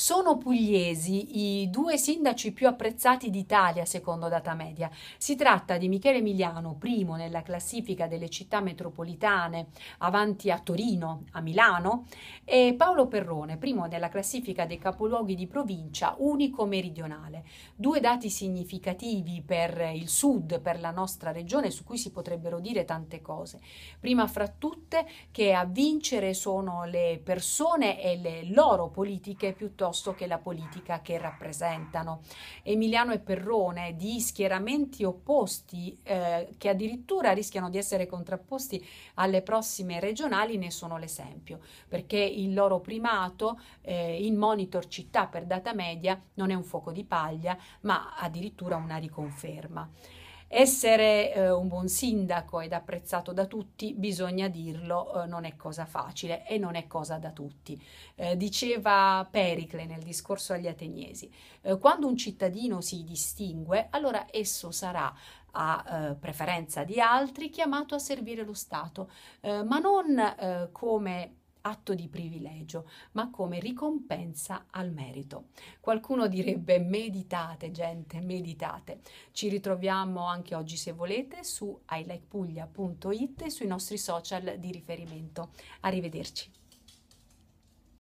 Sono pugliesi i due sindaci più apprezzati d'Italia, secondo data media. Si tratta di Michele Emiliano, primo nella classifica delle città metropolitane, avanti a Torino, a Milano, e Paolo Perrone, primo nella classifica dei capoluoghi di provincia, unico meridionale. Due dati significativi per il sud, per la nostra regione, su cui si potrebbero dire tante cose. Prima fra tutte che a vincere sono le persone e le loro politiche piuttosto piuttosto che la politica che rappresentano. Emiliano e Perrone di schieramenti opposti eh, che addirittura rischiano di essere contrapposti alle prossime regionali ne sono l'esempio, perché il loro primato eh, in monitor città per data media non è un fuoco di paglia, ma addirittura una riconferma. Essere eh, un buon sindaco ed apprezzato da tutti, bisogna dirlo, eh, non è cosa facile e non è cosa da tutti. Eh, diceva Pericle nel discorso agli ateniesi, eh, quando un cittadino si distingue, allora esso sarà a eh, preferenza di altri, chiamato a servire lo Stato, eh, ma non eh, come atto di privilegio, ma come ricompensa al merito. Qualcuno direbbe meditate gente, meditate. Ci ritroviamo anche oggi se volete su ilikepuglia.it e sui nostri social di riferimento. Arrivederci.